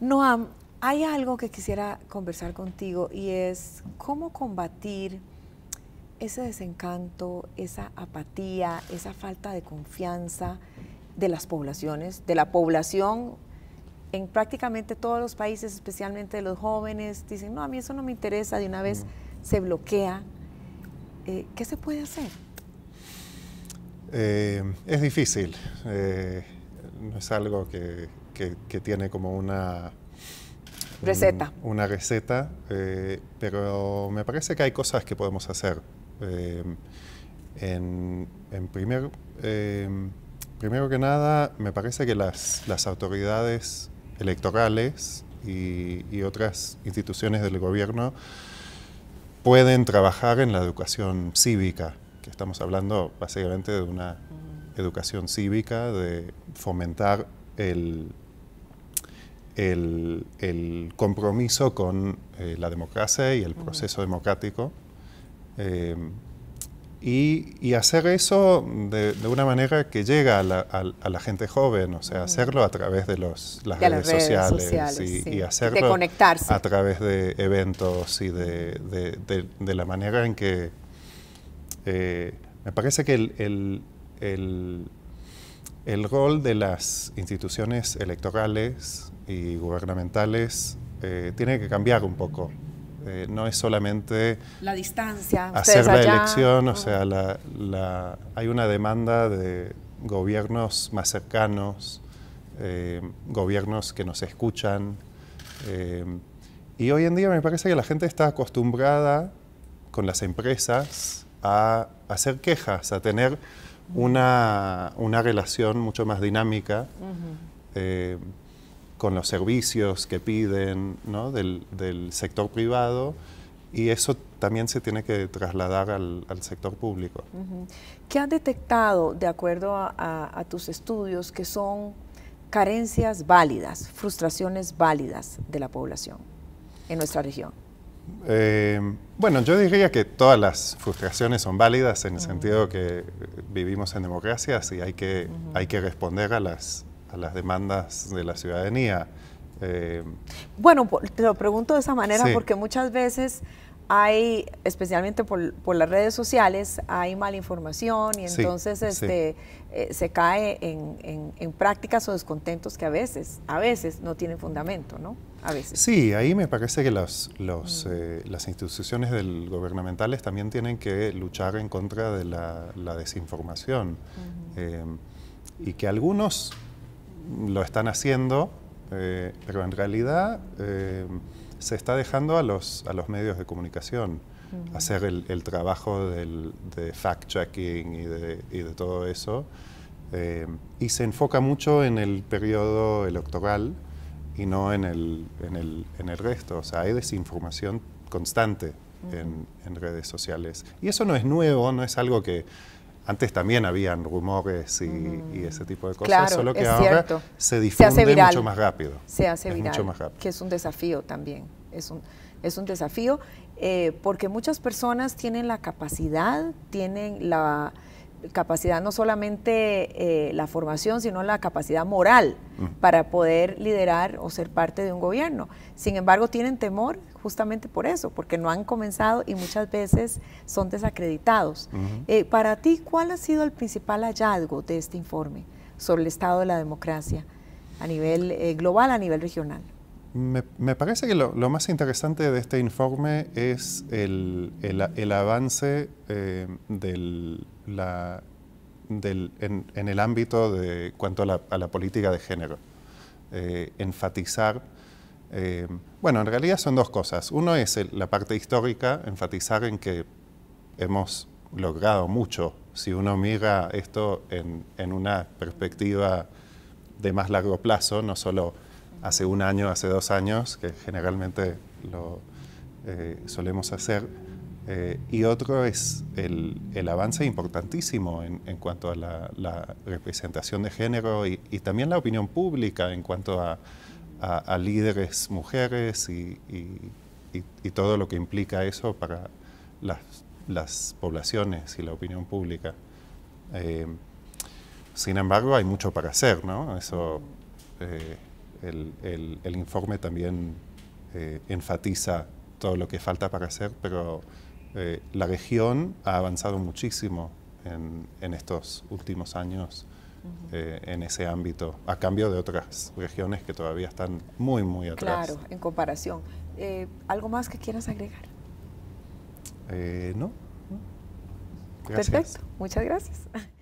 Noam, hay algo que quisiera conversar contigo y es cómo combatir ese desencanto, esa apatía, esa falta de confianza de las poblaciones, de la población en prácticamente todos los países, especialmente de los jóvenes, dicen, no, a mí eso no me interesa, de una vez se bloquea. Eh, ¿Qué se puede hacer? Eh, es difícil, eh, no es algo que que, tiene como una... receta. una receta, eh, pero me parece que hay cosas que podemos hacer. Eh, en, eh, primero que nada, me parece que las, las autoridades electorales y, otras instituciones del gobierno pueden trabajar en la educación cívica, que estamos hablando básicamente de una mm. educación cívica, de fomentar el, el, compromiso con eh, la democracia y el proceso democrático. Eh, y, hacer eso de, una manera que llega a la, gente joven, o sea, hacerlo a través de los, las, redes, sociales, y, hacerlo a través de eventos y de, la manera en que eh, me parece que el el rol de las instituciones electorales y gubernamentales eh, tiene que cambiar un poco. Eh, no es solamente la distancia, hacer la elección, o ah. sea, la, hay una demanda de gobiernos más cercanos, eh, gobiernos que nos escuchan. y hoy en día me parece que la gente está acostumbrada con las empresas a hacer quejas, a tener una, relación mucho más dinámica eh, con los servicios que piden del, sector privado y eso también se tiene que trasladar al, sector público. ¿Qué han detectado, de acuerdo a tus estudios, que son carencias válidas, frustraciones válidas de la población en nuestra región? Eh, bueno, yo diría que todas las frustraciones son válidas en el sentido que vivimos en democracias y hay que, hay que responder a las, a las demandas de la ciudadanía. Eh, bueno, te lo pregunto de esa manera porque muchas veces hay, especialmente por, las redes sociales, hay mala información y entonces este, eh, se cae en, en prácticas o descontentos que a veces, a veces no tienen fundamento, ¿no? Sí, ahí me parece que las mm. eh, instituciones del gubernamentales también tienen que luchar en contra de la, desinformación. Eh, y que algunos lo están haciendo, eh, pero en realidad se está dejando a los, a los medios de comunicación hacer el, trabajo de fact-checking y de, y de, todo eso. y se enfoca mucho en el periodo electoral y no en el, en el, en el resto. O sea, hay desinformación constante en, redes sociales. Y eso no es nuevo, no es algo que... Antes también habían rumores y, ese tipo de cosas, solo que ahora se difunde mucho más rápido. Se hace viral, mucho más rápido. que es un desafío también. Es un, es un desafío eh, porque muchas personas tienen la capacidad, tienen la, capacidad no solamente eh, la formación, sino la capacidad moral para poder liderar o ser parte de un gobierno. Sin embargo, tienen temor justamente por eso, porque no han comenzado y muchas veces son desacreditados. Eh, para ti, ¿cuál ha sido el principal hallazgo de este informe sobre el estado de la democracia a nivel eh, global, a nivel regional? Me, parece que lo, más interesante de este informe es el, avance del, en, el ámbito de cuanto a la, política de género. Eh, enfatizar, eh, bueno, en realidad son dos cosas. Uno es la parte histórica, enfatizar en que hemos logrado mucho. Si uno mira esto en, una perspectiva de más largo plazo, no solo hace un año, hace dos años, que generalmente lo eh, solemos hacer, eh, y otro es el, avance importantísimo en, cuanto a la, representación de género y, también la opinión pública en cuanto a, líderes mujeres y, todo lo que implica eso para las, poblaciones y la opinión pública. Eh, sin embargo, hay mucho para hacer, ¿no? Eso, eh, el, el, informe también enfatiza todo lo que falta para hacer, pero eh, la región ha avanzado muchísimo en, estos últimos años eh, en ese ámbito, a cambio de otras regiones que todavía están muy, muy atrás. Claro, en comparación. Eh, ¿Algo más que quieras agregar? no. Perfecto, muchas gracias.